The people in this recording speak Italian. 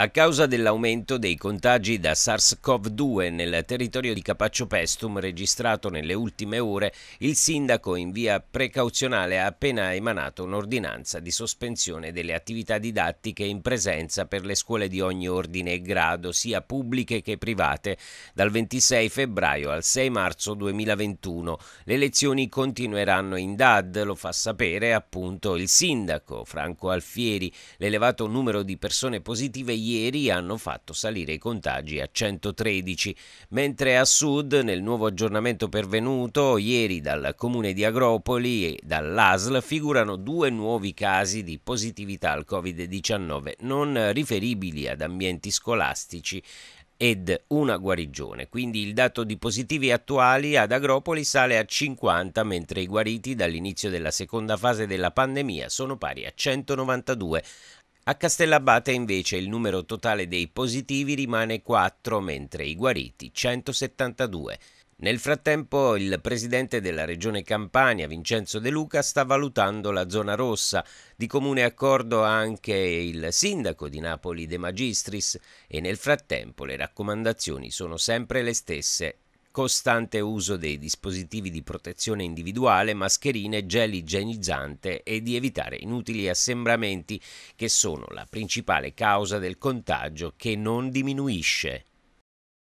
a causa dell'aumento dei contagi da SARS-CoV-2 nel territorio di Capaccio Pestum registrato nelle ultime ore, il sindaco in via precauzionale ha appena emanato un'ordinanza di sospensione delle attività didattiche in presenza per le scuole di ogni ordine e grado, sia pubbliche che private, dal 26 febbraio al 6 marzo 2021. Le lezioni continueranno in DAD, lo fa sapere appunto il sindaco Franco Alfieri. L'elevato numero di persone positive ieri hanno fatto salire i contagi a 113, mentre a sud, nel nuovo aggiornamento pervenuto ieri dal comune di Agropoli e dall'ASL, figurano due nuovi casi di positività al Covid-19 non riferibili ad ambienti scolastici ed una guarigione. Quindi il dato di positivi attuali ad Agropoli sale a 50, mentre i guariti dall'inizio della seconda fase della pandemia sono pari a 192. A Castellabate invece il numero totale dei positivi rimane 4, mentre i guariti 172. Nel frattempo il presidente della regione Campania, Vincenzo De Luca, sta valutando la zona rossa. Di comune accordo anche il sindaco di Napoli De Magistris e nel frattempo le raccomandazioni sono sempre le stesse costante uso dei dispositivi di protezione individuale, mascherine, gel igienizzante e di evitare inutili assembramenti che sono la principale causa del contagio che non diminuisce.